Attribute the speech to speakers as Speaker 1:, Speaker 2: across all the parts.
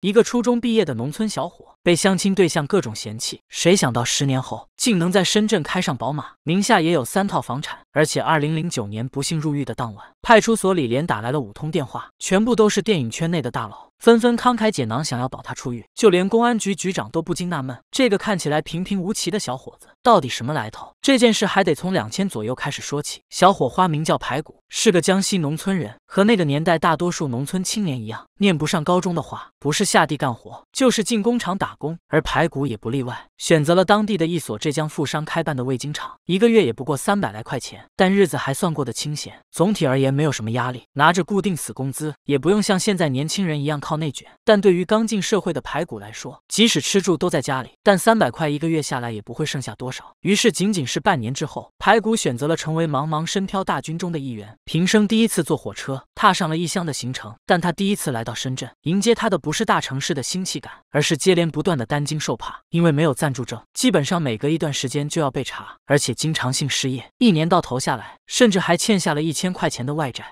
Speaker 1: 一个初中毕业的农村小伙。被相亲对象各种嫌弃，谁想到十年后竟能在深圳开上宝马，名下也有三套房产。而且二零零九年不幸入狱的当晚，派出所里连打来了五通电话，全部都是电影圈内的大佬，纷纷慷慨解囊，想要保他出狱。就连公安局局长都不禁纳闷：这个看起来平平无奇的小伙子，到底什么来头？这件事还得从两千左右开始说起。小伙花名叫排骨，是个江西农村人，和那个年代大多数农村青年一样，念不上高中的话，不是下地干活，就是进工厂打。而排骨也不例外。选择了当地的一所浙江富商开办的味精厂，一个月也不过三百来块钱，但日子还算过得清闲，总体而言没有什么压力。拿着固定死工资，也不用像现在年轻人一样靠内卷。但对于刚进社会的排骨来说，即使吃住都在家里，但三百块一个月下来也不会剩下多少。于是，仅仅是半年之后，排骨选择了成为茫茫深漂大军中的一员。平生第一次坐火车，踏上了异乡的行程。但他第一次来到深圳，迎接他的不是大城市的新气感，而是接连不断的担惊受怕，因为没有在。暂住证基本上每隔一段时间就要被查，而且经常性失业，一年到头下来，甚至还欠下了一千块钱的外债。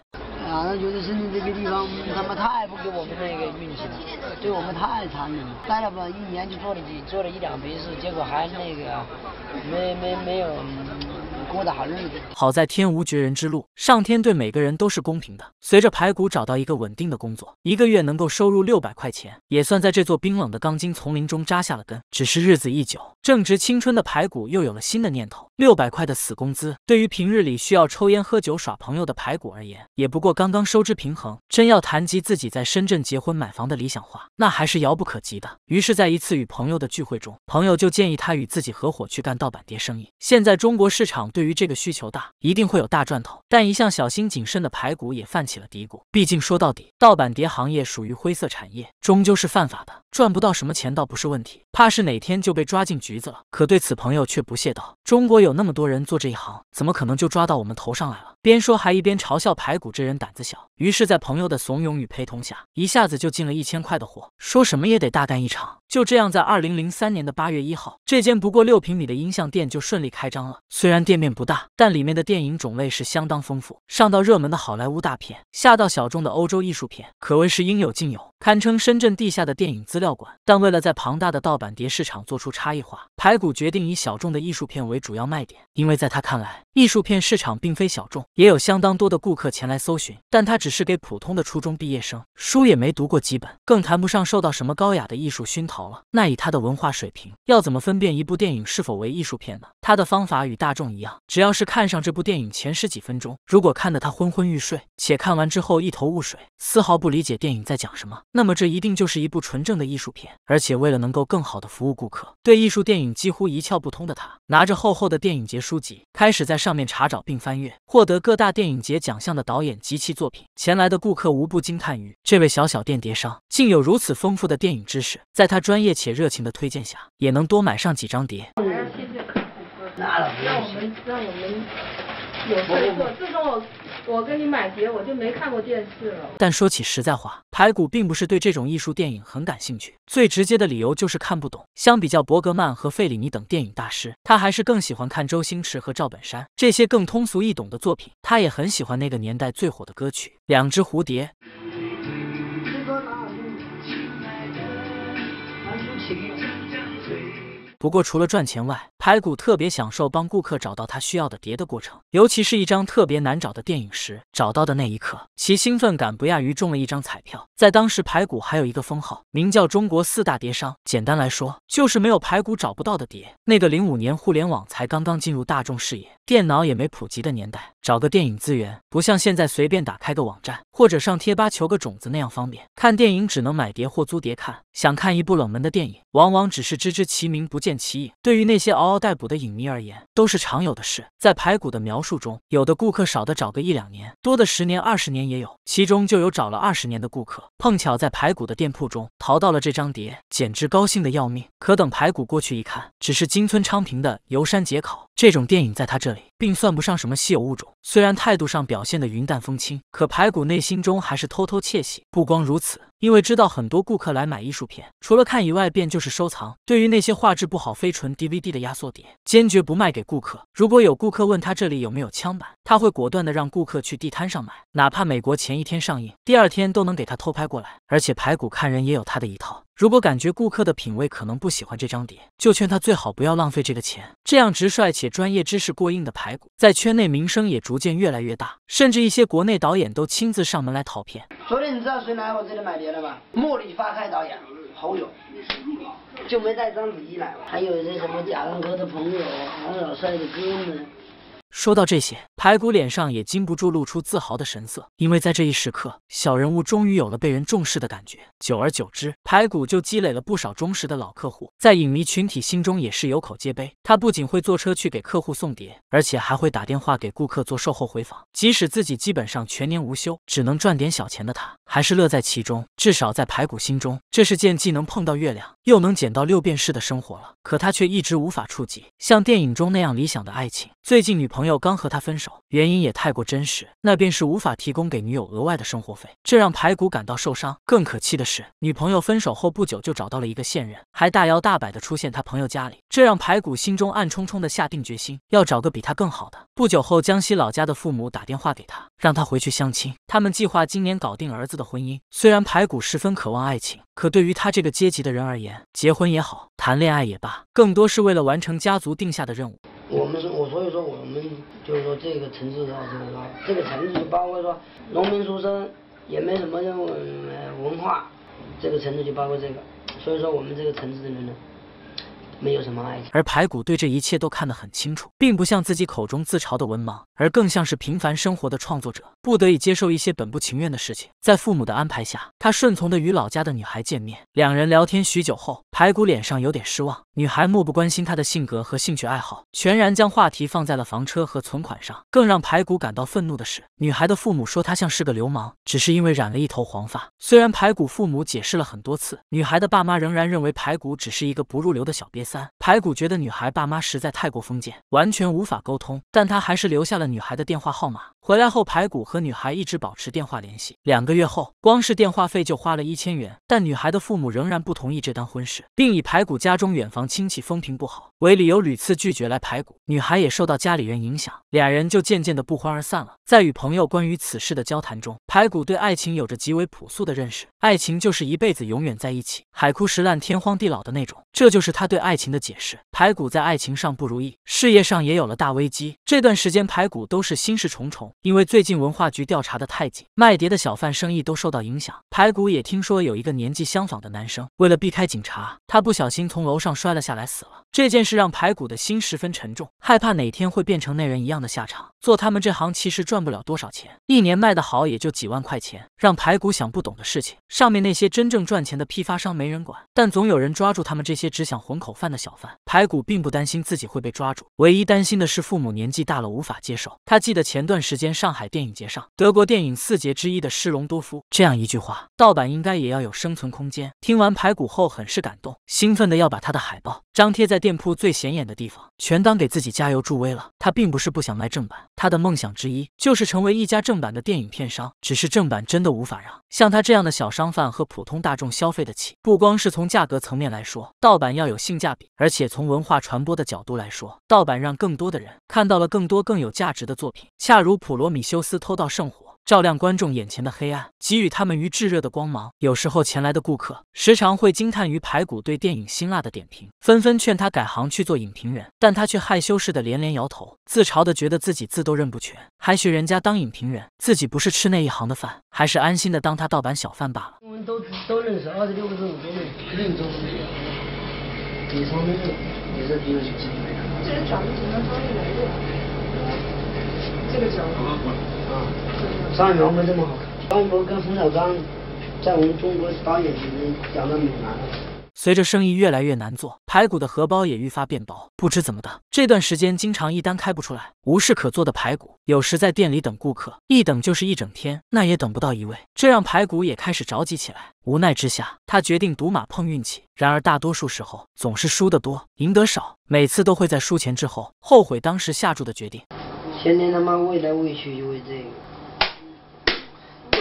Speaker 1: 啊，那就是深圳这个地方，他们太不给我们那个运气了，对我们太残忍了。待了吧，一年就做了几做了一两回事，结果还那个，没没没有。过好在天无绝人之路，上天对每个人都是公平的。随着排骨找到一个稳定的工作，一个月能够收入六百块钱，也算在这座冰冷的钢筋丛林中扎下了根。只是日子一久，正值青春的排骨又有了新的念头。六百块的死工资，对于平日里需要抽烟喝酒耍朋友的排骨而言，也不过刚刚收支平衡。真要谈及自己在深圳结婚买房的理想化，那还是遥不可及的。于是，在一次与朋友的聚会中，朋友就建议他与自己合伙去干盗版碟生意。现在中国市场。对于这个需求大，一定会有大赚头。但一向小心谨慎的排骨也泛起了嘀咕，毕竟说到底，盗版碟行业属于灰色产业，终究是犯法的，赚不到什么钱倒不是问题。怕是哪天就被抓进局子了。可对此朋友却不屑道：“中国有那么多人做这一行，怎么可能就抓到我们头上来了？”边说还一边嘲笑排骨这人胆子小。于是，在朋友的怂恿与陪同下，一下子就进了一千块的货，说什么也得大干一场。就这样，在二零零三年的八月一号，这间不过六平米的音像店就顺利开张了。虽然店面不大，但里面的电影种类是相当丰富，上到热门的好莱坞大片，下到小众的欧洲艺术片，可谓是应有尽有，堪称深圳地下的电影资料馆。但为了在庞大的盗版碗碟市场做出差异化，排骨决定以小众的艺术片为主要卖点，因为在他看来。艺术片市场并非小众，也有相当多的顾客前来搜寻。但他只是给普通的初中毕业生，书也没读过几本，更谈不上受到什么高雅的艺术熏陶了。那以他的文化水平，要怎么分辨一部电影是否为艺术片呢？他的方法与大众一样，只要是看上这部电影前十几分钟，如果看得他昏昏欲睡，且看完之后一头雾水，丝毫不理解电影在讲什么，那么这一定就是一部纯正的艺术片。而且为了能够更好的服务顾客，对艺术电影几乎一窍不通的他，拿着厚厚的电影节书籍开始在。上面查找并翻阅，获得各大电影节奖项的导演及其作品。前来的顾客无不惊叹于这位小小电碟商竟有如此丰富的电影知识。在他专业且热情的推荐下，也能多买上几张碟。让我我们们我给你买碟，我就没看过电视了。但说起实在话，排骨并不是对这种艺术电影很感兴趣。最直接的理由就是看不懂。相比较伯格曼和费里尼等电影大师，他还是更喜欢看周星驰和赵本山这些更通俗易懂的作品。他也很喜欢那个年代最火的歌曲《两只蝴蝶》。不过除了赚钱外，排骨特别享受帮顾客找到他需要的碟的过程，尤其是一张特别难找的电影时，找到的那一刻，其兴奋感不亚于中了一张彩票。在当时，排骨还有一个封号，名叫“中国四大碟商”。简单来说，就是没有排骨找不到的碟。那个零五年互联网才刚刚进入大众视野，电脑也没普及的年代，找个电影资源不像现在随便打开个网站或者上贴吧求个种子那样方便，看电影只能买碟或租碟看。想看一部冷门的电影，往往只是知之其名不见。对于那些嗷嗷待哺的影迷而言，都是常有的事。在排骨的描述中，有的顾客少的找个一两年，多的十年二十年也有，其中就有找了二十年的顾客，碰巧在排骨的店铺中淘到了这张碟，简直高兴的要命。可等排骨过去一看，只是金村昌平的《游山解考》这种电影，在他这里。并算不上什么稀有物种，虽然态度上表现的云淡风轻，可排骨内心中还是偷偷窃喜。不光如此，因为知道很多顾客来买艺术片，除了看以外，便就是收藏。对于那些画质不好、非纯 DVD 的压缩碟，坚决不卖给顾客。如果有顾客问他这里有没有枪版，他会果断的让顾客去地摊上买，哪怕美国前一天上映，第二天都能给他偷拍过来。而且排骨看人也有他的一套。如果感觉顾客的品味可能不喜欢这张碟，就劝他最好不要浪费这个钱。这样直率且专业知识过硬的排骨，在圈内名声也逐渐越来越大，甚至一些国内导演都亲自上门来讨片。昨天你知道谁来我这里买碟了吧？茉莉花开》导演侯勇，就没带章子怡来。还有那什么贾樟柯的朋友，王小帅的哥们。说到这些，排骨脸上也禁不住露出自豪的神色，因为在这一时刻，小人物终于有了被人重视的感觉。久而久之，排骨就积累了不少忠实的老客户，在影迷群体心中也是有口皆碑。他不仅会坐车去给客户送碟，而且还会打电话给顾客做售后回访。即使自己基本上全年无休，只能赚点小钱的他，还是乐在其中。至少在排骨心中，这是件既能碰到月亮，又能捡到六便士的生活了。可他却一直无法触及像电影中那样理想的爱情。最近，女朋友。朋友刚和他分手，原因也太过真实，那便是无法提供给女友额外的生活费，这让排骨感到受伤。更可气的是，女朋友分手后不久就找到了一个现任，还大摇大摆的出现他朋友家里，这让排骨心中暗冲冲的下定决心，要找个比他更好的。不久后，江西老家的父母打电话给他，让他回去相亲，他们计划今年搞定儿子的婚姻。虽然排骨十分渴望爱情，可对于他这个阶级的人而言，结婚也好，谈恋爱也罢，更多是为了完成家族定下的任务。我们是我所以说我们就是说这个城市的话就是说这个城市就包括说农民出身也没什么文化，这个城市就包括这个，所以说我们这个城市的人呢，没有什么爱情。而排骨对这一切都看得很清楚，并不像自己口中自嘲的文盲，而更像是平凡生活的创作者，不得已接受一些本不情愿的事情。在父母的安排下，他顺从的与老家的女孩见面，两人聊天许久后，排骨脸上有点失望。女孩漠不关心他的性格和兴趣爱好，全然将话题放在了房车和存款上。更让排骨感到愤怒的是，女孩的父母说他像是个流氓，只是因为染了一头黄发。虽然排骨父母解释了很多次，女孩的爸妈仍然认为排骨只是一个不入流的小瘪三。排骨觉得女孩爸妈实在太过封建，完全无法沟通，但他还是留下了女孩的电话号码。回来后，排骨和女孩一直保持电话联系。两个月后，光是电话费就花了一千元，但女孩的父母仍然不同意这单婚事，并以排骨家中远房亲戚风评不好为理由，屡次拒绝来排骨。女孩也受到家里人影响，俩人就渐渐的不欢而散了。在与朋友关于此事的交谈中，排骨对爱情有着极为朴素的认识：爱情就是一辈子永远在一起，海枯石烂，天荒地老的那种。这就是他对爱情的解释。排骨在爱情上不如意，事业上也有了大危机。这段时间，排骨都是心事重重。因为最近文化局调查的太紧，卖碟的小贩生意都受到影响。排骨也听说有一个年纪相仿的男生，为了避开警察，他不小心从楼上摔了下来，死了。这件事让排骨的心十分沉重，害怕哪天会变成那人一样的下场。做他们这行其实赚不了多少钱，一年卖得好也就几万块钱。让排骨想不懂的事情，上面那些真正赚钱的批发商没人管，但总有人抓住他们这些只想混口饭的小贩。排骨并不担心自己会被抓住，唯一担心的是父母年纪大了无法接受。他记得前段时间上海电影节上，德国电影四杰之一的施隆多夫这样一句话：“盗版应该也要有生存空间。”听完排骨后，很是感动，兴奋的要把他的海报张贴在店铺最显眼的地方，全当给自己加油助威了。他并不是不想卖正版，他的梦想之一就是成为一家正版的电影片商。只是正版真的无法让像他这样的小商贩和普通大众消费得起。不光是从价格层面来说，盗版要有性价比，而且从文化传播的角度来说，盗版让更多的人看到了更多更有价值的作品，恰如普罗米修斯偷盗圣火。照亮观众眼前的黑暗，给予他们于炙热的光芒。有时候前来的顾客时常会惊叹于排骨对电影辛辣的点评，纷纷劝他改行去做影评人，但他却害羞似的连连摇头，自嘲的觉得自己字都认不全，还学人家当影评人，自己不是吃那一行的饭，还是安心的当他盗版小贩罢了。这个奖好好破？啊，张艺谋没这么好。张艺谋跟冯小刚，在我们中国导演里面，讲的美男。随着生意越来越难做，排骨的荷包也愈发变薄。不知怎么的，这段时间经常一单开不出来，无事可做的排骨，有时在店里等顾客，一等就是一整天，那也等不到一位，这让排骨也开始着急起来。无奈之下，他决定赌马碰运气。然而大多数时候，总是输的多，赢得少，每次都会在输钱之后后悔当时下注的决定。天天他妈喂来喂去就喂这个，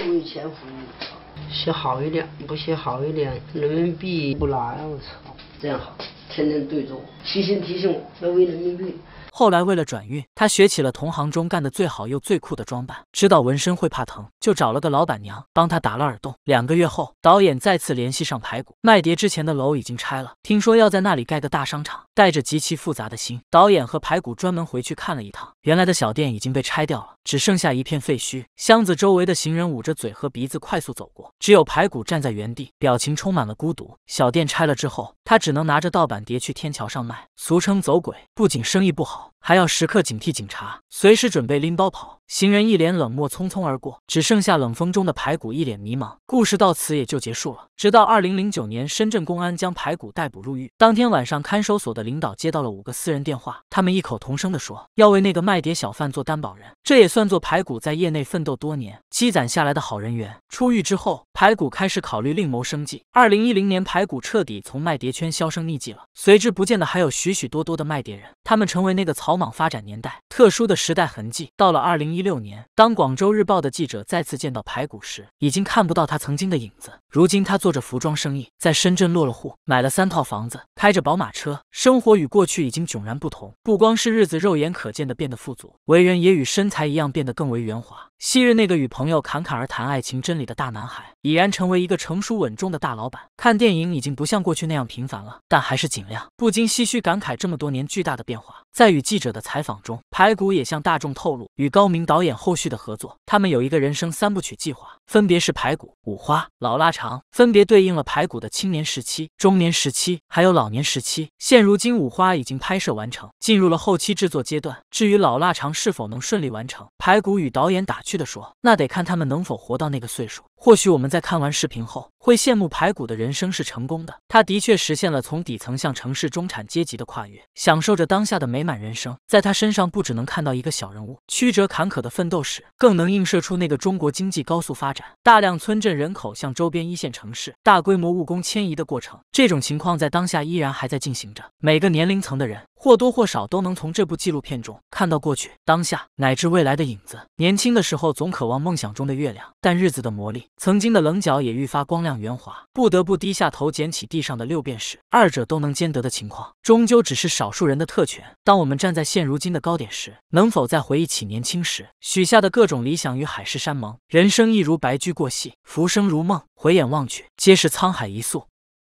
Speaker 1: 就为钱福利。写好一点，不写好一点，人民币不来我操，这样好，天天对着我细心提醒我要喂人民币。后来为了转运，他学起了同行中干的最好又最酷的装扮。知道纹身会怕疼，就找了个老板娘帮他打了耳洞。两个月后，导演再次联系上排骨，卖碟之前的楼已经拆了，听说要在那里盖个大商场。带着极其复杂的心，导演和排骨专门回去看了一趟，原来的小店已经被拆掉了，只剩下一片废墟。箱子周围的行人捂着嘴和鼻子快速走过，只有排骨站在原地，表情充满了孤独。小店拆了之后，他只能拿着盗版碟去天桥上卖，俗称走鬼。不仅生意不好。now 还要时刻警惕警察，随时准备拎包跑。行人一脸冷漠，匆匆而过，只剩下冷风中的排骨一脸迷茫。故事到此也就结束了。直到二零零九年，深圳公安将排骨逮捕入狱。当天晚上，看守所的领导接到了五个私人电话，他们异口同声地说要为那个卖碟小贩做担保人。这也算作排骨在业内奋斗多年积攒下来的好人缘。出狱之后，排骨开始考虑另谋生计。二零一零年，排骨彻底从卖碟圈销声匿迹了，随之不见的还有许许多多的卖碟人。他们成为那个草。莽发展年代，特殊的时代痕迹。到了二零一六年，当广州日报的记者再次见到排骨时，已经看不到他曾经的影子。如今，他做着服装生意，在深圳落了户，买了三套房子，开着宝马车，生活与过去已经迥然不同。不光是日子肉眼可见的变得富足，为人也与身材一样变得更为圆滑。昔日那个与朋友侃侃而谈爱情真理的大男孩，已然成为一个成熟稳重的大老板。看电影已经不像过去那样频繁了，但还是尽量。不禁唏嘘感慨，这么多年巨大的变化。在与记者的采访中，排骨也向大众透露，与高明导演后续的合作，他们有一个人生三部曲计划，分别是排骨、五花、老腊肠，分别对应了排骨的青年时期、中年时期，还有老年时期。现如今，五花已经拍摄完成，进入了后期制作阶段。至于老腊肠是否能顺利完成，排骨与导演打趣的说：“那得看他们能否活到那个岁数。”或许我们在看完视频后，会羡慕排骨的人生是成功的。他的确实现了从底层向城市中产阶级的跨越，享受着当下的美满人生。在他身上，不只能看到一个小人物曲折坎坷的奋斗史，更能映射出那个中国经济高速发展、大量村镇人口向周边一线城市大规模务工迁移的过程。这种情况在当下依然还在进行着，每个年龄层的人。或多或少都能从这部纪录片中看到过去、当下乃至未来的影子。年轻的时候总渴望梦想中的月亮，但日子的磨砺，曾经的棱角也愈发光亮圆滑，不得不低下头捡起地上的六便士。二者都能兼得的情况，终究只是少数人的特权。当我们站在现如今的高点时，能否再回忆起年轻时许下的各种理想与海誓山盟？人生亦如白驹过隙，浮生如梦，回眼望去，皆是沧海一粟。